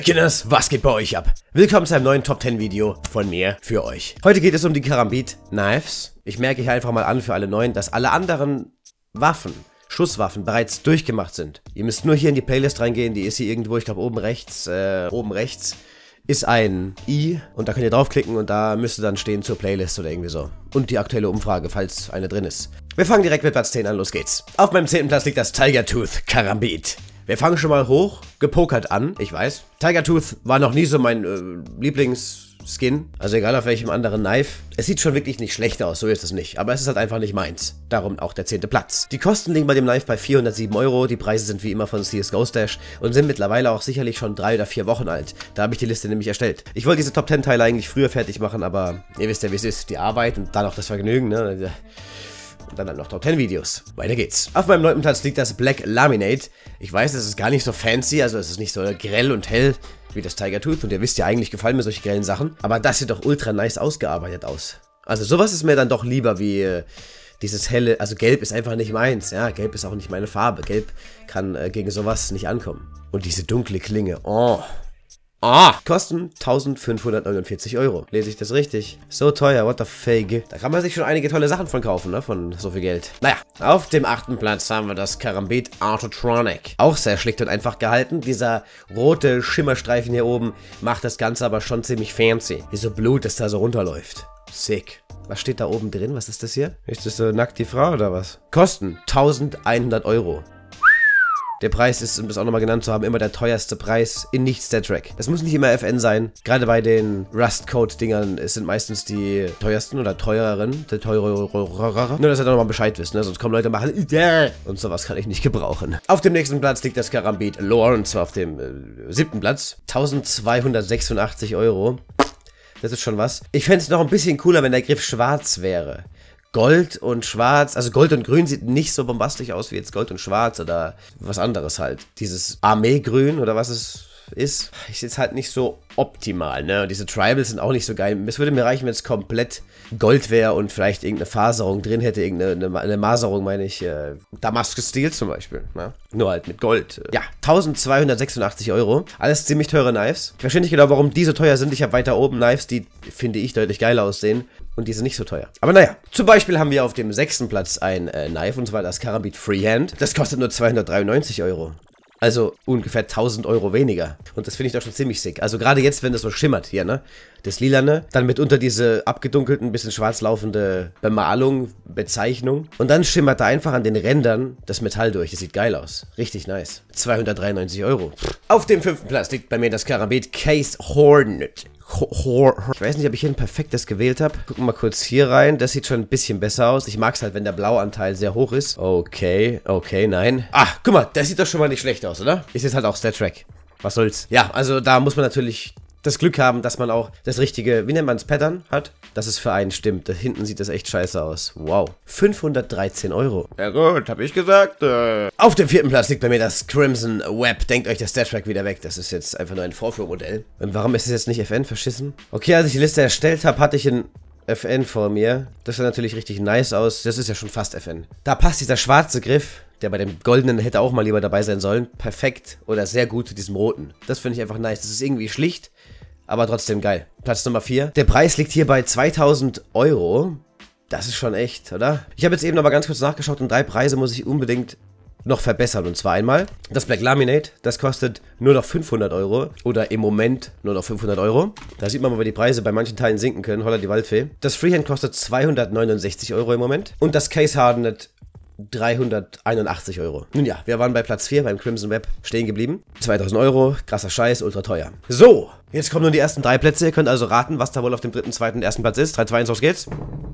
Wickedness, was geht bei euch ab? Willkommen zu einem neuen Top 10 Video von mir für euch. Heute geht es um die Karambit Knives. Ich merke hier einfach mal an für alle Neuen, dass alle anderen Waffen, Schusswaffen bereits durchgemacht sind. Ihr müsst nur hier in die Playlist reingehen, die ist hier irgendwo, ich glaube oben rechts, äh, oben rechts ist ein i und da könnt ihr draufklicken und da müsst ihr dann stehen zur Playlist oder irgendwie so. Und die aktuelle Umfrage, falls eine drin ist. Wir fangen direkt mit Platz 10 an, los geht's. Auf meinem 10. Platz liegt das Tiger Tooth Karambit. Wir fangen schon mal hoch, gepokert an, ich weiß. Tiger Tooth war noch nie so mein äh, Lieblingsskin, also egal auf welchem anderen Knife. Es sieht schon wirklich nicht schlecht aus, so ist es nicht, aber es ist halt einfach nicht meins. Darum auch der zehnte Platz. Die Kosten liegen bei dem Knife bei 407 Euro, die Preise sind wie immer von CSGO Stash und sind mittlerweile auch sicherlich schon drei oder vier Wochen alt. Da habe ich die Liste nämlich erstellt. Ich wollte diese Top 10 Teile eigentlich früher fertig machen, aber ihr wisst ja wie es ist, die Arbeit und dann auch das Vergnügen, ne? und dann halt noch Top 10 Videos. Weiter geht's. Auf meinem neunten Platz liegt das Black Laminate. Ich weiß, es ist gar nicht so fancy, also es ist nicht so grell und hell wie das Tiger Tooth und ihr wisst ja eigentlich gefallen mir solche grellen Sachen, aber das sieht doch ultra nice ausgearbeitet aus. Also sowas ist mir dann doch lieber wie äh, dieses helle, also gelb ist einfach nicht meins, ja, gelb ist auch nicht meine Farbe, gelb kann äh, gegen sowas nicht ankommen. Und diese dunkle Klinge, oh, Ah! Kosten 1549 Euro. Lese ich das richtig? So teuer, what the fake. Da kann man sich schon einige tolle Sachen von kaufen, ne? Von so viel Geld. Naja, auf dem achten Platz haben wir das Karambit Artotronic. Auch sehr schlicht und einfach gehalten. Dieser rote Schimmerstreifen hier oben macht das Ganze aber schon ziemlich fancy. Wie so Blut, das da so runterläuft. Sick. Was steht da oben drin? Was ist das hier? Ist das so nackt die Frau oder was? Kosten 1100 Euro. Der Preis ist, um das auch nochmal genannt zu haben, immer der teuerste Preis in nicht Stat-Track. Das muss nicht immer FN sein. Gerade bei den Rust-Code-Dingern sind meistens die teuersten oder teureren, der teurere. Nur, dass ihr da nochmal Bescheid wisst, ne? sonst kommen Leute und machen und sowas kann ich nicht gebrauchen. Auf dem nächsten Platz liegt das Karambit Lore und zwar auf dem äh, siebten Platz. 1286 Euro. Das ist schon was. Ich fände es noch ein bisschen cooler, wenn der Griff schwarz wäre. Gold und Schwarz, also Gold und Grün sieht nicht so bombastisch aus wie jetzt Gold und Schwarz oder was anderes halt. Dieses Armeegrün oder was ist, ist, ist jetzt halt nicht so optimal. Ne? Und diese Tribals sind auch nicht so geil. Es würde mir reichen, wenn es komplett Gold wäre und vielleicht irgendeine Faserung drin hätte, irgendeine eine Maserung, meine ich, äh, Damaskus Steel zum Beispiel. Ne? Nur halt mit Gold. Äh. Ja, 1286 Euro. Alles ziemlich teure Knives. Ich verstehe nicht genau, warum die so teuer sind. Ich habe weiter oben Knives, die finde ich deutlich geiler aussehen. Und die sind nicht so teuer. Aber naja, zum Beispiel haben wir auf dem sechsten Platz ein äh, Knife, und zwar das Karabit Freehand. Das kostet nur 293 Euro. Also ungefähr 1000 Euro weniger. Und das finde ich doch schon ziemlich sick. Also gerade jetzt, wenn das so schimmert hier, ne? Das Lilane, dann mitunter diese abgedunkelten, bisschen schwarz laufende Bemalung, Bezeichnung. Und dann schimmert da einfach an den Rändern das Metall durch. Das sieht geil aus. Richtig nice. 293 Euro. Auf dem fünften Platz liegt bei mir das Karambit Case Hornet. Ich weiß nicht, ob ich hier ein perfektes gewählt habe. Gucken wir mal kurz hier rein. Das sieht schon ein bisschen besser aus. Ich mag es halt, wenn der Blauanteil sehr hoch ist. Okay, okay, nein. Ah, guck mal, das sieht doch schon mal nicht schlecht aus, oder? Ist jetzt halt auch Star Trek. Was soll's. Ja, also da muss man natürlich das Glück haben, dass man auch das richtige, wie nennt man es, Pattern hat, dass es für einen stimmt. Da hinten sieht das echt scheiße aus. Wow. 513 Euro. Ja gut, hab ich gesagt. Äh. Auf dem vierten Platz liegt bei mir das Crimson Web. Denkt euch das Stat-Track wieder weg. Das ist jetzt einfach nur ein Vorführmodell. Und warum ist es jetzt nicht FN verschissen? Okay, als ich die Liste erstellt habe, hatte ich ein FN vor mir. Das sah natürlich richtig nice aus. Das ist ja schon fast FN. Da passt dieser schwarze Griff der bei dem goldenen hätte auch mal lieber dabei sein sollen, perfekt oder sehr gut zu diesem roten. Das finde ich einfach nice. Das ist irgendwie schlicht, aber trotzdem geil. Platz Nummer 4. Der Preis liegt hier bei 2000 Euro. Das ist schon echt, oder? Ich habe jetzt eben aber ganz kurz nachgeschaut und drei Preise muss ich unbedingt noch verbessern. Und zwar einmal das Black Laminate, das kostet nur noch 500 Euro oder im Moment nur noch 500 Euro. Da sieht man, wo die Preise bei manchen Teilen sinken können. Holla die Waldfee. Das Freehand kostet 269 Euro im Moment. Und das Case Hardened 381 Euro. Nun ja, wir waren bei Platz 4 beim Crimson Web stehen geblieben. 2000 Euro, krasser Scheiß, ultra teuer. So, Jetzt kommen nur die ersten drei Plätze. Ihr könnt also raten, was da wohl auf dem dritten, zweiten, ersten Platz ist. 3, 2, 1, los geht's.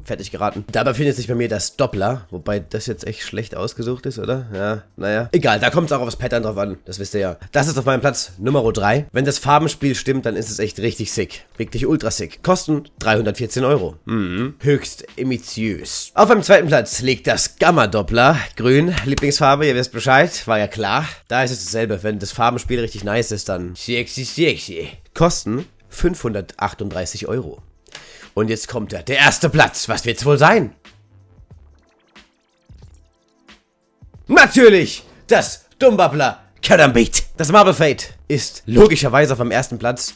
Fertig geraten. Dabei findet sich bei mir das Doppler. Wobei das jetzt echt schlecht ausgesucht ist, oder? Ja, naja. Egal, da kommt es auch aufs Pattern drauf an. Das wisst ihr ja. Das ist auf meinem Platz Nummer 3. Wenn das Farbenspiel stimmt, dann ist es echt richtig sick. Wirklich ultra sick. Kosten 314 Euro. Mhm. Höchst emitiös. Auf meinem zweiten Platz liegt das Gamma-Doppler. Grün, Lieblingsfarbe, ihr wisst Bescheid. War ja klar. Da ist es dasselbe. Wenn das Farbenspiel richtig nice ist, dann sexy, sexy kosten 538 Euro. Und jetzt kommt er, der erste Platz, was wird's wohl sein? Natürlich, das Dumbabbler Karambit. Das Marble Fate ist logischerweise auf dem ersten Platz.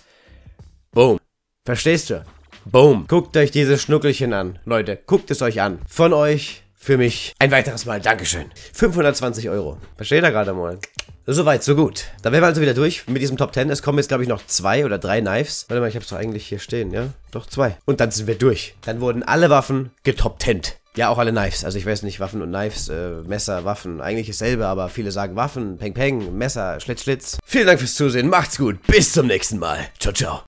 Boom. Verstehst du? Boom. Guckt euch dieses Schnuckelchen an. Leute, guckt es euch an. Von euch für mich ein weiteres Mal. Dankeschön. 520 Euro. Versteht ihr gerade mal? Soweit, so gut. Da wären wir also wieder durch mit diesem Top 10. Es kommen jetzt, glaube ich, noch zwei oder drei Knives. Warte mal, ich habe es doch eigentlich hier stehen, ja? Doch zwei. Und dann sind wir durch. Dann wurden alle Waffen getoptent. Ja, auch alle Knives. Also ich weiß nicht, Waffen und Knives, äh, Messer, Waffen, eigentlich dasselbe, aber viele sagen Waffen, Peng Peng, Messer, Schlitz, Schlitz. Vielen Dank fürs Zusehen, macht's gut, bis zum nächsten Mal. Ciao, ciao.